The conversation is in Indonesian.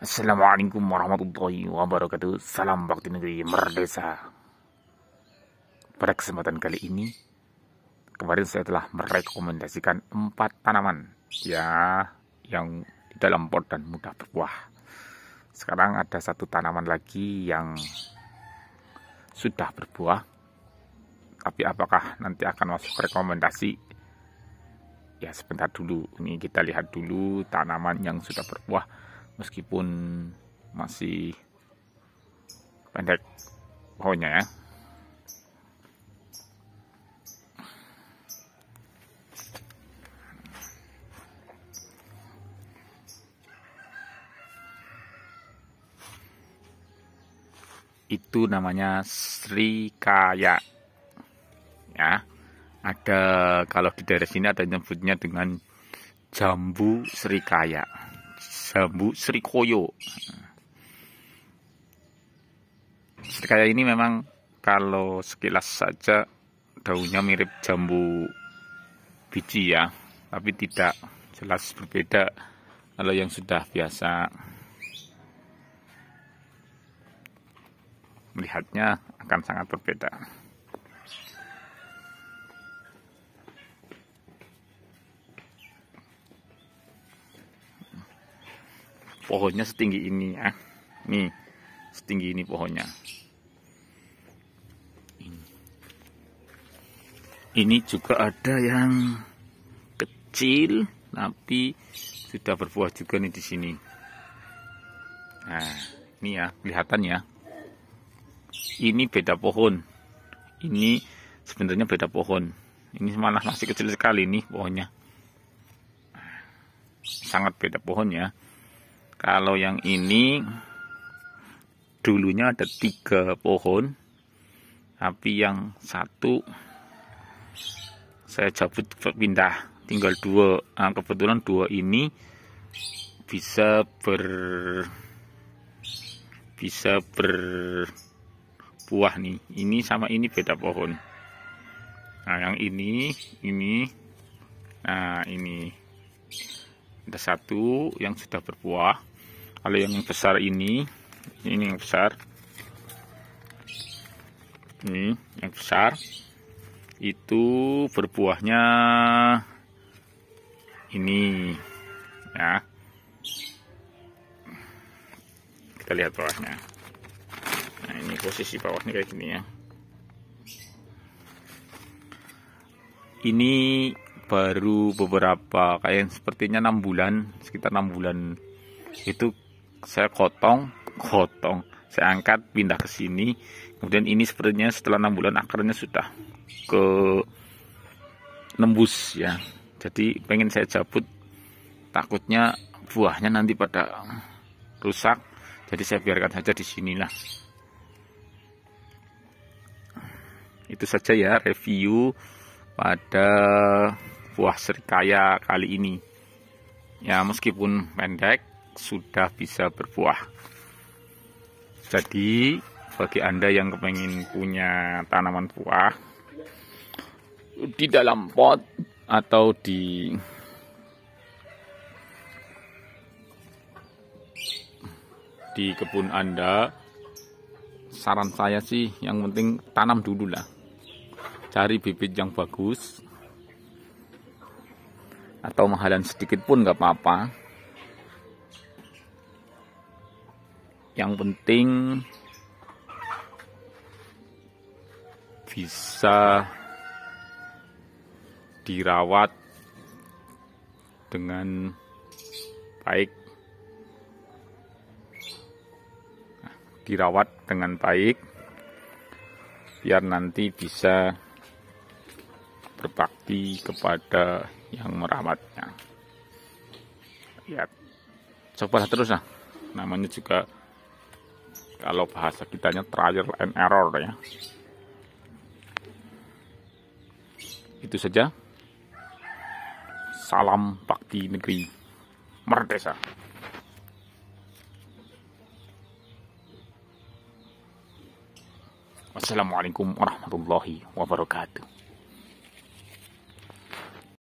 Assalamualaikum warahmatullahi wabarakatuh. Salam bakti negeri Merdesa. Pada kesempatan kali ini, kemarin saya telah merekomendasikan empat tanaman ya yang di dalam pot dan mudah berbuah. Sekarang ada satu tanaman lagi yang sudah berbuah. Tapi apakah nanti akan masuk rekomendasi? Ya sebentar dulu. Ini kita lihat dulu tanaman yang sudah berbuah meskipun masih pendek pohonnya ya itu namanya Sri Kaya ya ada kalau di daerah sini ada nyebutnya dengan jambu Sri Kaya Jambu Srikoyo. Serikaya ini memang kalau sekilas saja daunnya mirip jambu biji ya, tapi tidak jelas berbeda kalau yang sudah biasa melihatnya akan sangat berbeda. pohonnya setinggi ini ya nih setinggi ini pohonnya ini, juga ada yang kecil tapi sudah berbuah juga nih di sini nah ini ya kelihatan ya ini beda pohon ini sebenarnya beda pohon ini malah masih kecil sekali nih pohonnya nah, sangat beda pohon ya kalau yang ini dulunya ada tiga pohon tapi yang satu saya cabut pindah tinggal dua nah, kebetulan dua ini bisa ber bisa berbuah nih ini sama ini beda pohon nah yang ini ini nah ini ada satu yang sudah berbuah kalau yang besar ini ini yang besar ini yang besar itu berbuahnya ini ya kita lihat bawahnya nah ini posisi bawahnya kayak gini ya ini baru beberapa kayak sepertinya enam bulan sekitar enam bulan itu saya kotong kotong saya angkat pindah ke sini kemudian ini sepertinya setelah enam bulan akarnya sudah ke nembus ya jadi pengen saya cabut takutnya buahnya nanti pada rusak jadi saya biarkan saja di sinilah itu saja ya review pada buah serikaya kali ini ya meskipun pendek sudah bisa berbuah jadi bagi anda yang kepengen punya tanaman buah di dalam pot atau di di kebun anda saran saya sih yang penting tanam dulu lah cari bibit yang bagus atau mahalan sedikit pun nggak apa-apa yang penting bisa dirawat dengan baik nah, dirawat dengan baik biar nanti bisa berbakti kepada yang merawatnya lihat ya, coba terus namanya juga kalau bahasa kitanya trial and error ya itu saja salam bakti negeri merdesa wassalamualaikum warahmatullahi wabarakatuh